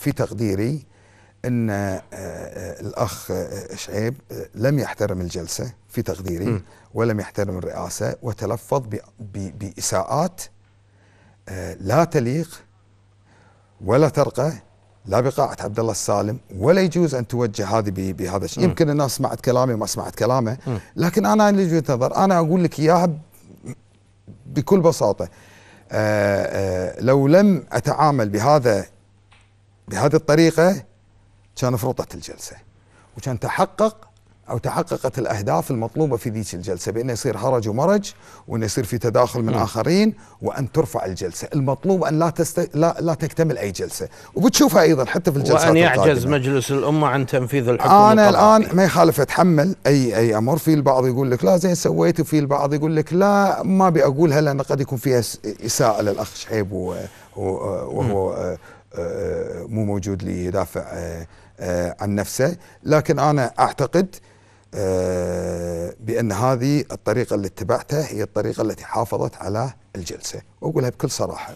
في تقديري ان آه، آه، الاخ آه، شعيب لم يحترم الجلسه في تقديري ولم يحترم الرئاسه وتلفظ باساءات لا تليق ولا ترقى لا بقاعه عبد الله السالم ولا يجوز ان توجه هذه بهذا الشيء يمكن الناس سمعت كلامي وما سمعت كلامه لكن انا وجهه نظر انا اقول لك اياها بكل بساطه لو لم اتعامل بهذا بهذه الطريقة كان فرطت الجلسة وكان تحقق أو تحققت الأهداف المطلوبة في ذيك الجلسة بأنه يصير هرج ومرج وأنه يصير في تداخل من م. نعم. آخرين وأن ترفع الجلسة المطلوب أن لا, تست... لا, لا تكتمل أي جلسة وبتشوفها أيضا حتى في الجلسات وأن يعجز القادمة. مجلس الأمة عن تنفيذ الحكم أنا الآن ما يخالف أتحمل أي أي أمر في البعض يقول لك لا زين سويت وفي البعض يقول لك لا ما بأقولها لأن قد يكون فيها إساءة للأخ شعيب وهو آه، مو موجود ليدافع آه، آه، عن نفسه لكن أنا أعتقد بأن هذه الطريقة اللي اتبعتها هي الطريقة التي حافظت على الجلسة وأقولها بكل صراحة